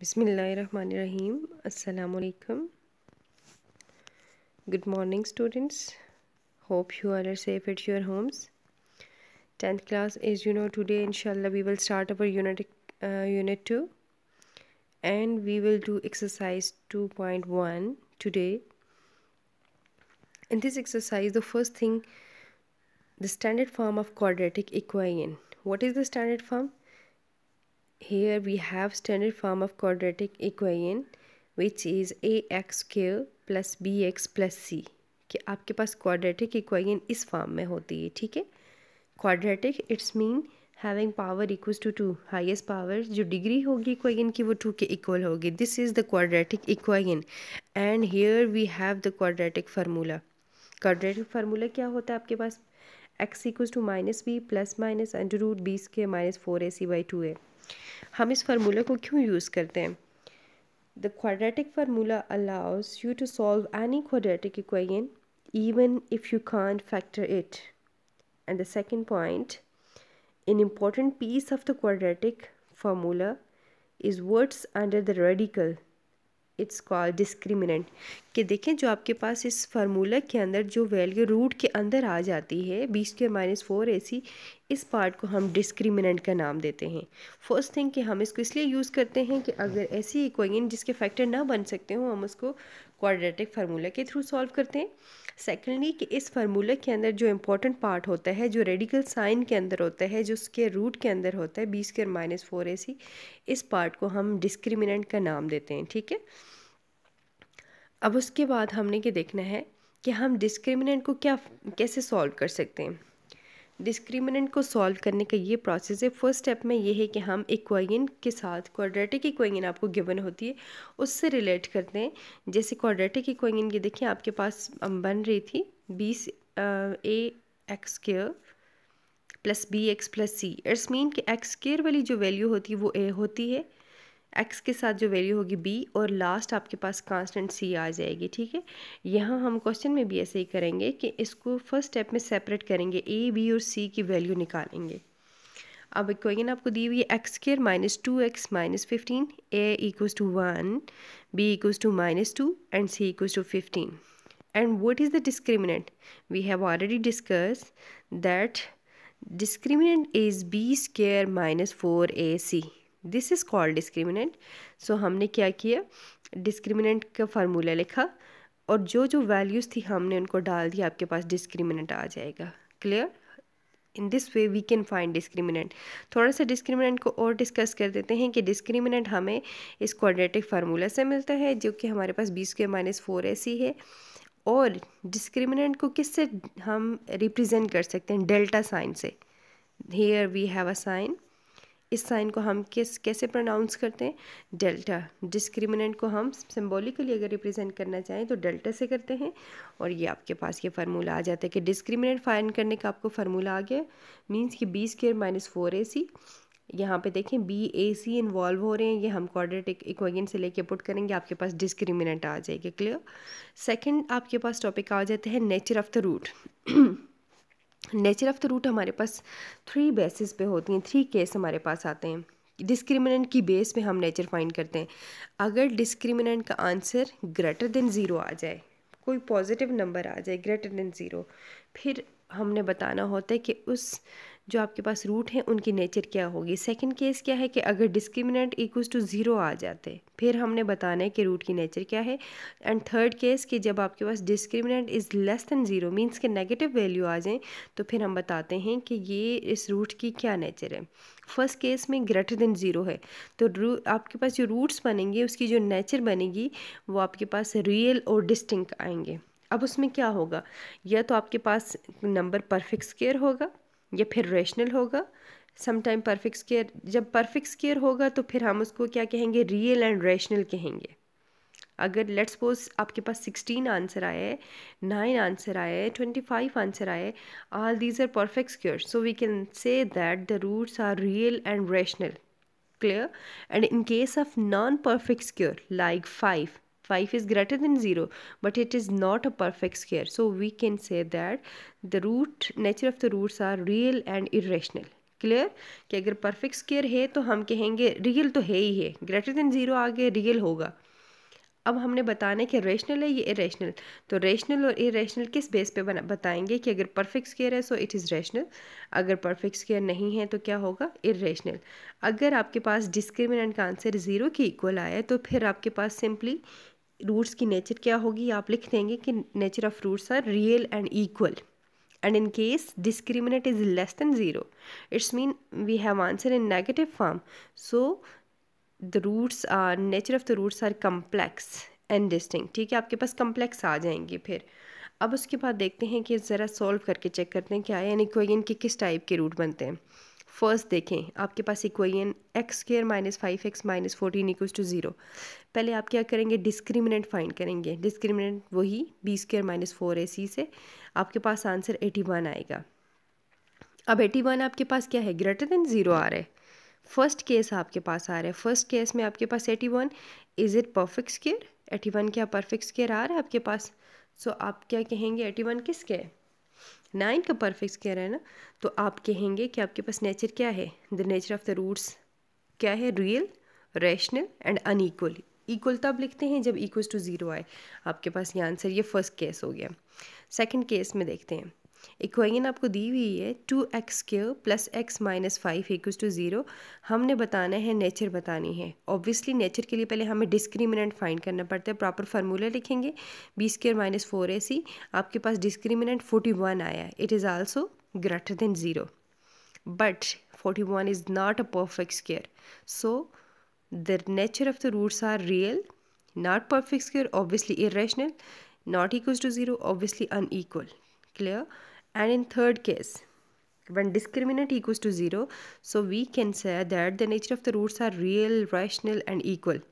Bismillahirrahmanirrahim. Assalamu alaikum. Good morning, students. Hope you are safe at your homes. 10th class is, you know, today, inshallah, we will start our unit, uh, unit 2 and we will do exercise 2.1 today. In this exercise, the first thing, the standard form of quadratic equation. What is the standard form? Here we have standard form of quadratic equation which is ax square plus bx plus c कि आपके पास quadratic equation इस form में होती है ठीक है quadratic it's mean having power equals to two highest power जो डिग्री होगी इक्वेशन की वो टू के इक्वल होगी this is the quadratic equation and here we have the quadratic formula quadratic formula क्या होता है आपके पास X equals to minus B plus minus under root B square minus four A C by to ए हम इस formula को क्यों use करते हैं the quadratic formula allows you to solve any quadratic equation even if you can't factor it and the second point in important piece of the quadratic formula is words under the radical it's called discriminant कि देखें जो आपके पास इस formula के अंदर जो value root के अंदर आ जाती है B square minus four A C इस पार्ट को हम डिस्क्रिमिनेंट का नाम देते हैं फर्स्ट थिंग कि हम इसको इसलिए यूज़ करते हैं कि अगर ऐसी इक्वेशन जिसके फैक्टर ना बन सकते हो हम उसको क्वाड्रेटिक फार्मूला के थ्रू सॉल्व करते हैं सेकेंडली कि इस फार्मूला के अंदर जो इम्पोर्टेंट पार्ट होता है जो रेडिकल साइन के अंदर होता है जो उसके रूट के अंदर होता है B square minus four A C इस पार्ट को हम डिस्क्रिमिनेंट का नाम देते हैं ठीक है अब उसके बाद हमने ये देखना है कि हम डिस्क्रिमिनेंट को क्या कैसे सॉल्व कर सकते हैं डिस्क्रिमिनेंट को सॉल्व करने का ये प्रोसेस है फर्स्ट स्टेप में ये है कि हम इक्वाइन के साथ क्वाड्रेटिक इक्वाइन आपको गिवन होती है उससे रिलेट करते हैं जैसे क्वाड्रेटिक इक्वाइन ये देखिए आपके पास बन रही थी बीस A X square plus B X plus C it's mean कि एक्स केयर वाली जो वैल्यू होती है वो ए होती है एक्स के साथ जो वैल्यू होगी बी और लास्ट आपके पास कांस्टेंट सी आ जाएगी ठीक है यहाँ हम क्वेश्चन में भी ऐसे ही करेंगे कि इसको फर्स्ट स्टेप में सेपरेट करेंगे ए बी और सी की वैल्यू निकालेंगे अब क्वेश्चन आपको दी हुई है X square minus two X minus fifteen A equals to one B equals to minus two and C equals to fifteen and what is the discriminant we have already discuss that discriminant is B square minus four A C this is called discriminant so हमने क्या किया discriminant का formula लिखा और जो जो values थी हमने उनको डाल दिया आपके पास डिस्क्रिमिनेंट आ जाएगा clear in this way we can find discriminant थोड़ा सा डिस्क्रिमिनेंट को और डिस्कस कर देते हैं कि डिस्क्रिमिनेंट हमें इस क्वाड्रेटिक फार्मूला से मिलता है जो कि हमारे पास बी के माइनस फोर ऐसी है और डिस्क्रिमिनेंट को किससे हम रिप्रेजेंट कर सकते हैं डेल्टा साइन से here we have a sign इस साइन को हम किस कैसे प्रोनाउंस करते हैं डेल्टा डिस्क्रिमिनेंट को हम सिम्बोलिकली अगर रिप्रेजेंट करना चाहें तो डेल्टा से करते हैं और ये आपके पास ये फार्मूला आ जाता है कि डिस्क्रिमिनेंट फाइन करने का आपको फार्मूला आ गया मीन्स कि B square minus four A C यहाँ पर देखें बी ए सी इन्वॉल्व हो रहे हैं ये हम क्वाड्रेटिक इक्वेशन से लेके पुट करेंगे आपके पास डिस्क्रिमिनेंट आ जाएगा क्लियर सेकेंड आपके पास टॉपिक आ जाते हैं nature of the root nature of the root हमारे पास थ्री बेसिस पे होती हैं थ्री केस हमारे पास आते हैं डिस्क्रिमिनेंट की बेस पे हम नेचर फाइंड करते हैं अगर डिस्क्रिमिनेंट का आंसर ग्रेटर देन ज़ीरो आ जाए कोई पॉजिटिव नंबर आ जाए ग्रेटर देन ज़ीरो फिर हमने बताना होता है कि उस जो आपके पास रूट हैं उनकी नेचर क्या होगी सेकंड केस क्या है कि अगर डिस्क्रिमिनेंट इक्वल्स टू ज़ीरो आ जाते फिर हमने बताना है कि रूट की नेचर क्या है एंड थर्ड केस कि जब आपके पास discriminant is less than zero means के नेगेटिव वैल्यू आ जाएँ तो फिर हम बताते हैं कि ये इस रूट की क्या नेचर है फर्स्ट केस में ग्रेटर देन ज़ीरो है तो आपके पास जो रूट्स बनेंगे उसकी जो नेचर बनेगी वो आपके पास रियल और डिस्टिंक आएंगे अब उसमें क्या होगा या तो आपके पास नंबर परफेक्ट स्केयर होगा या फिर रेशनल होगा समटाइम परफेक्ट स्केयर जब परफेक्ट स्केयर होगा तो फिर हम उसको क्या कहेंगे रियल एंड रेशनल कहेंगे अगर लेट्स सपोज आपके पास सिक्सटीन आंसर आए नाइन आंसर आए ट्वेंटी फाइव आंसर आए all these are perfect square so we can say that the roots are real and rational clear and in case of non perfect square like five 5 is greater than 0 but it is not a perfect square so we can say that the root nature of the roots are real and irrational clear कि अगर perfect square है तो हम कहेंगे real तो है ही है ग्रेटर देन ज़ीरो आगे रियल होगा अब हमने बताने कि रेशनल है ये इरेशनल तो रेशनल और इरेशनल किस बेस पे बना बताएंगे कि अगर परफेक्ट स्केयर है सो इट इज़ रेशनल अगर परफेक्ट स्केयर नहीं है तो क्या होगा इरेशनल अगर आपके पास डिस्क्रिमिनेंट का आंसर ज़ीरो के इक्वल आया तो फिर आपके पास सिंपली रूट्स की नेचर क्या होगी आप लिख देंगे कि nature of roots are real and equal and in case discriminate is less than zero it's mean we have answer in negative form so the roots are nature of the roots are complex and distinct ठीक है आपके पास complex आ जाएंगे फिर अब उसके बाद देखते हैं कि ज़रा सॉल्व करके चेक करते हैं क्या है यानी कोई इनके किस टाइप के रूट बनते हैं फर्स्ट देखें आपके पास equation X square minus five X minus fourteen equals to zero पहले आप क्या करेंगे डिस्क्रिमिनेंट फाइंड करेंगे डिस्क्रिमिनेंट वही B square minus four A C से आपके पास आंसर एटी वन आएगा अब एटी वन आपके पास क्या है ग्रेटर देन ज़ीरो आ रहा है फर्स्ट केस आपके पास आ रहा है फर्स्ट केस में आपके पास eighty one is it perfect square eighty one क्या परफेक्ट स्केयर आ रहा है आपके पास सो so, आप क्या कहेंगे एटी वन किसके है नाइन का परफेक्ट कह रहा है ना तो आप कहेंगे कि आपके पास नेचर क्या है the nature of the roots क्या है real rational and unequal equal तब लिखते हैं जब इक्वल टू ज़ीरो आए आपके पास ये आंसर ये फर्स्ट केस हो गया सेकंड केस में देखते हैं इक्वेशन आपको दी हुई है two X Q plus X minus five equal to zero हमने बताना है नेचर बतानी है ऑब्वियसली नेचर के लिए पहले हमें डिस्क्रिमिनेंट फाइंड करना पड़ता है प्रॉपर फार्मूला लिखेंगे B square minus four A C आपके पास डिस्क्रिमिनेंट फोर्टी वन आया it is also greater than zero but forty one is not a perfect square so the nature of the roots are real not perfect square obviously irrational not equal to zero obviously unequal clear and in third case when discriminant equals to 0 so we can say that the nature of the roots are real rational and equal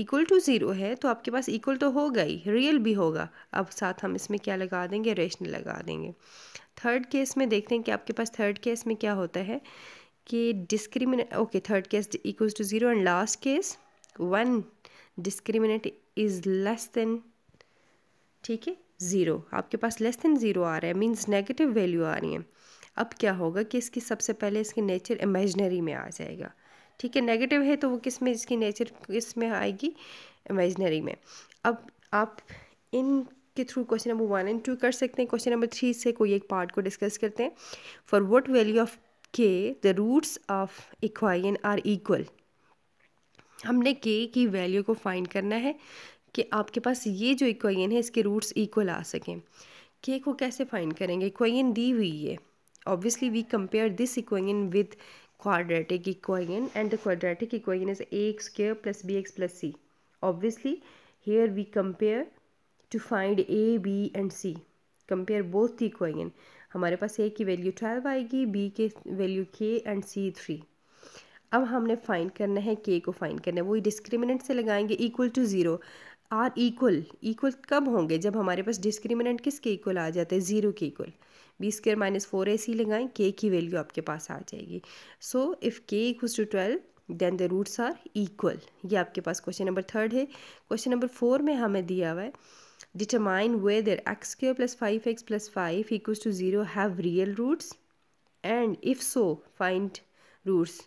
equal to zero है तो आपके पास equal तो होगा ही real भी होगा अब साथ हम इसमें क्या लगा देंगे रेशनल लगा देंगे थर्ड केस में देखते हैं कि आपके पास थर्ड केस में क्या होता है कि discriminate okay third case equals to zero and last case one discriminate is less than ठीक है ज़ीरो आपके पास लेस देन ज़ीरो आ रहा है मीन्स नेगेटिव वैल्यू आ रही है अब क्या होगा कि इसकी सबसे पहले इसकी नेचर इमेजनरी में आ जाएगा ठीक है नेगेटिव है तो वो किस में इसकी नेचर किस में आएगी इमेजनरी में अब आप इन के through question number one and two कर सकते हैं क्वेश्चन नंबर थ्री से कोई एक पार्ट को डिस्कस करते हैं for what value of K the roots of equation are equal हमने के की वैल्यू को फाइंड करना है कि आपके पास ये जो इक्वाइन है इसके रूट्स इक्वल आ सकें के को कैसे फाइंड करेंगे इक्वाइन दी हुई है obviously we compare this equation with and the quadratic the is A X ax plus B X plus C obviously here we compare to find A B and C compare both the equation हमारे पास A की value twelve आएगी B के value K and C three अब हमने find करना है के को फाइंड करना है वही डिस्क्रिमिनेंट से लगाएंगे equal to zero are equal equal कब होंगे जब हमारे पास डिस्क्रिमिनेंट किसके इक्वल आ जाते हैं ज़ीरो के equal B square minus four A C लगाएं के की वैल्यू आपके पास आ जाएगी so if K equals to twelve then the roots are equal ये आपके पास क्वेश्चन नंबर थर्ड है क्वेश्चन नंबर फोर में हमें दिया हुआ है determine whether X square plus five X plus five equals to zero have real roots and if so find roots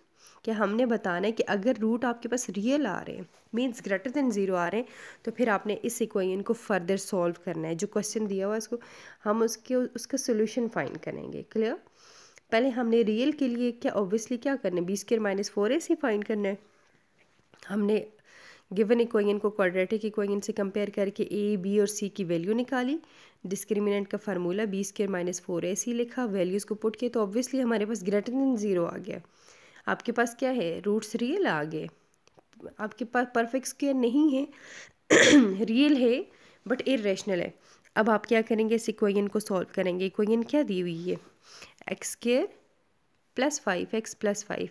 कि हमने बताना है कि अगर रूट आपके पास रियल आ रहे हैं मीन्स ग्रेटर देन ज़ीरो आ रहे हैं तो फिर आपने इस इक्वेशन को फर्दर सॉल्व करना है जो क्वेश्चन दिया हुआ है उसको हम उसके उसका सोल्यूशन फाइंड करेंगे क्लियर पहले हमने रियल के लिए क्या ऑब्वियसली क्या करना है B square minus four A C find करना है हमने गिवन इक्वेशन को क्वाड्रेटिक इक्वेशन से कंपेयर करके ए बी और सी की वैल्यू निकाली डिस्क्रिमिनेंट का formula B square minus four A C लिखा वैल्यूज़ को पुट किया तो ऑब्वियसली हमारे पास ग्रेटर देन ज़ीरो आ गया आपके पास क्या है रूट्स रियल आगे आपके पास परफेक्ट स्क्वेयर नहीं है रियल है बट इेशनल है अब आप क्या करेंगे इस इक्वेशन को सॉल्व करेंगे इक्वेशन क्या दी हुई है X square plus five X plus five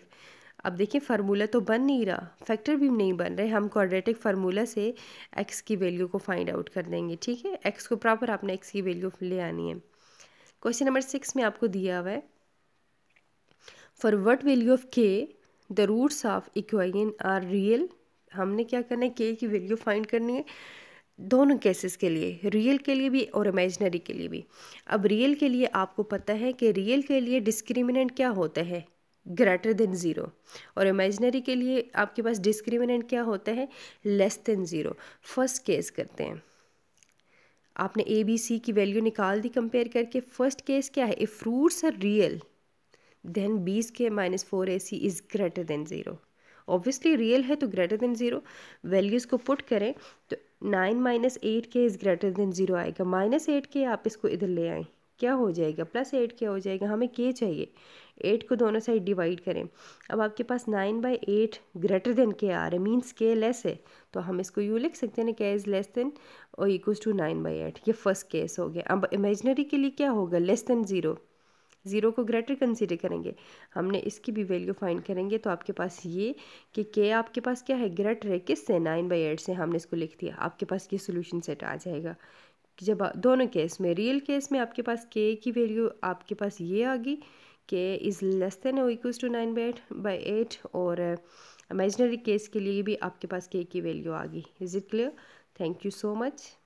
अब देखिए फार्मूला तो बन नहीं रहा फैक्टर भी नहीं बन रहे हम क्वाड्रेटिक फार्मूला से एक्स की वैल्यू को फाइंड आउट कर देंगे ठीक है एक्स को प्रॉपर आपने एक्स की वैल्यू ले आनी है क्वेश्चन नंबर सिक्स में आपको दिया हुआ है for what value of K the roots of equation are real हमने क्या करना है के की वैल्यू फाइंड करनी है दोनों केसेस के लिए रियल के लिए भी और इमेजनरी के लिए भी अब रियल के लिए आपको पता है कि रियल के लिए डिस्क्रिमिनेंट क्या होता है ग्रेटर देन ज़ीरो और इमेजनरी के लिए आपके पास डिस्क्रिमिनेंट क्या होता है less than zero first case करते हैं आपने ए बी सी की वैल्यू निकाल दी कंपेयर करके फर्स्ट केस क्या है if roots are real then B square minus four A C is greater than zero obviously real है तो ग्रेटर देन ज़ीरो वैल्यूज़ को पुट करें तो nine minus eight K is greater than zero आएगा minus eight K आप इसको इधर ले आएँ क्या हो जाएगा प्लस एट क्या हो जाएगा हमें के चाहिए एट को दोनों साइड डिवाइड करें अब आपके पास nine by eight greater than K आ रहे मीन्स के लेस है तो हम इसको यू लिख सकते हैं ना के इज़ लेस देन और equals to nine by eight ये फर्स्ट केस हो गया अब इमेजनरी के लिए क्या होगा लेस देन ज़ीरो ज़ीरो को ग्रेटर कंसीडर करेंगे हमने इसकी भी वैल्यू फाइंड करेंगे तो आपके पास ये कि के आपके पास क्या है ग्रेटर है किस से नाइन बाई एट से हमने इसको लिख दिया आपके पास ये सोल्यूशन सेट आ जाएगा जब दोनों केस में रियल केस में आपके पास के की वैल्यू आपके पास ये आ गई के इज़ लेस देन और equals to nine by eight by eight और इमेजनरी केस के लिए भी आपके पास के की वैल्यू आ गई is it clear thank you so much